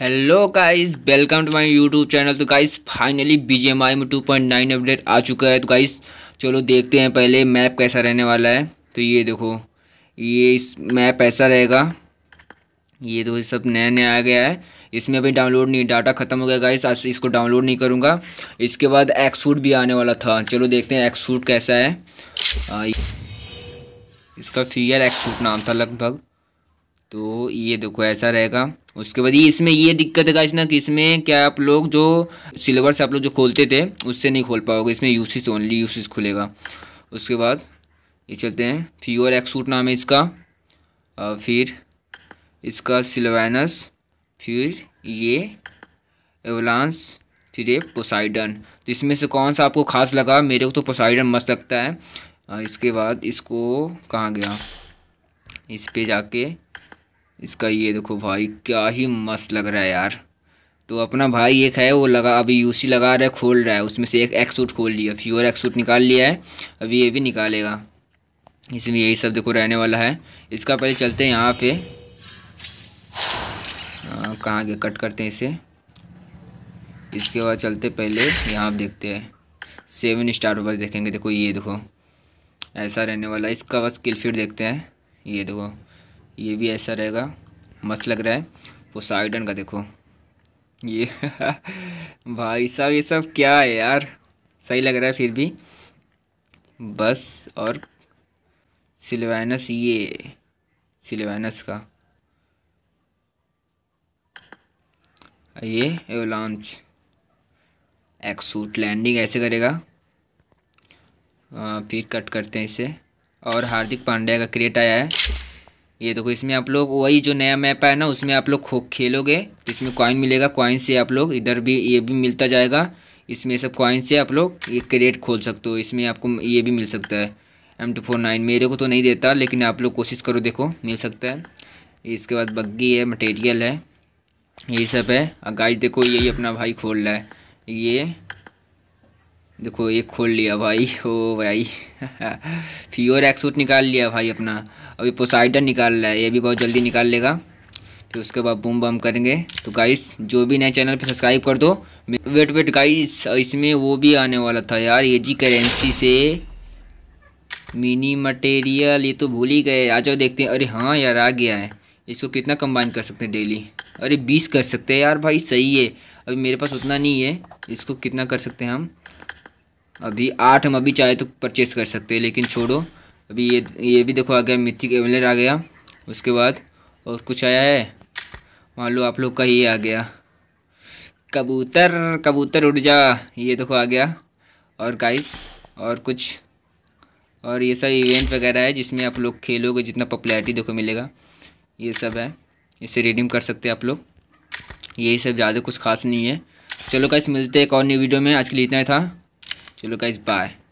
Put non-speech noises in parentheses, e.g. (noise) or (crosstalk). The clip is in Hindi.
hello guys welcome to my YouTube channel तो guys finally B G M I में टू पॉइंट नाइन अपडेट आ चुका है तो गाइस चलो देखते हैं पहले मैप कैसा रहने वाला है तो ये देखो ये इस मैप ऐसा रहेगा ये तो सब नया नया आ गया है इसमें अभी डाउनलोड नहीं डाटा खत्म हो गया गाइस आज इसको डाउनलोड नहीं करूँगा इसके बाद एक्सूट भी आने वाला था चलो देखते हैं एक्सूट कैसा है आ, इसका फीयर एक्सूट नाम था लगभग तो ये देखो ऐसा रहेगा उसके बाद ये इसमें ये दिक्कत है ना कि इसमें क्या आप लोग जो सिल्वर से आप लोग जो खोलते थे उससे नहीं खोल पाओगे इसमें यूसिस ओनली यूसिस खुलेगा उसके बाद ये चलते हैं फ्यूअर एक्सूट नाम है इसका और फिर इसका सिलवानस फिर ये एवलांस फिर ये पोसाइडन तो इसमें से कौन सा आपको खास लगा मेरे को तो पोसाइडन मस्त लगता है इसके बाद इसको कहाँ गया इस पे जाके इसका ये देखो भाई क्या ही मस्त लग रहा है यार तो अपना भाई एक है वो लगा अभी यूसी लगा रहा है खोल रहा है उसमें से एक एक्सूट खोल लिया फ्यूर एक्सूट निकाल लिया है अभी ये भी निकालेगा इसलिए यही सब देखो रहने वाला है इसका पहले चलते हैं यहाँ पे हाँ, कहाँ के कट करते हैं इसे इसके बाद चलते पहले यहाँ देखते हैं सेवन स्टार बस देखेंगे देखो ये देखो ऐसा रहने वाला है इसका बस किल फिर देखते हैं ये देखो ये भी ऐसा रहेगा मस्त लग रहा है वो साइडन का देखो ये (laughs) भाई साहब ये सब क्या है यार सही लग रहा है फिर भी बस और सिलवानस ये सिलवानस का ये एवलॉन्च एक्सूट लैंडिंग ऐसे करेगा आ, फिर कट करते हैं इसे और हार्दिक पांड्या का क्रिएट आया है ये देखो इसमें आप लोग वही जो नया मैप है ना उसमें आप लोग खो खेलोगे तो इसमें कॉइन मिलेगा कॉइन से आप लोग इधर भी ये भी मिलता जाएगा इसमें सब कॉइन से आप लोग ये क्रेट खोल सकते हो इसमें आपको ये भी मिल सकता है एम टू फोर नाइन मेरे को तो नहीं देता लेकिन आप लोग कोशिश करो देखो मिल सकता है इसके बाद बग्गी है मटेरियल है यही सब है गाइस देखो यही अपना भाई खोल रहा है ये देखो ये खोल लिया भाई हो (laughs) भाई फ्योर (laughs) एक्सूट निकाल लिया भाई अपना अभी पोसाइडन निकाल रहा है ये भी बहुत जल्दी निकाल लेगा फिर उसके बाद बूम बम करेंगे तो गाइस जो भी नए चैनल पे सब्सक्राइब कर दो वेट वेट गाइस इसमें वो भी आने वाला था यार ये जी करेंसी से मिनी मटेरियल ये तो भूल ही गए आ जाओ देखते हैं अरे हाँ यार आ गया है इसको कितना कंबाइन कर सकते हैं डेली अरे बीस कर सकते हैं यार भाई सही है अभी मेरे पास उतना नहीं है इसको कितना कर सकते हैं हम अभी आठ हम अभी चाहे तो परचेस कर सकते हैं लेकिन छोड़ो अभी ये ये भी देखो आ गया मिथिक एवलेट आ गया उसके बाद और कुछ आया है मान लो आप लोग का ही आ गया कबूतर कबूतर उड़ जा ये देखो आ गया और गाइस और कुछ और ये सब इवेंट वगैरह है जिसमें आप लोग खेलोगे जितना पॉपुलैरिटी देखो मिलेगा ये सब है इसे रिडीम कर सकते हैं आप लोग यही सब ज़्यादा कुछ खास नहीं है चलो गाइस मिलते हैं एक और न्यू वीडियो में आज के लिए इतना ही था चलो गाइस बाय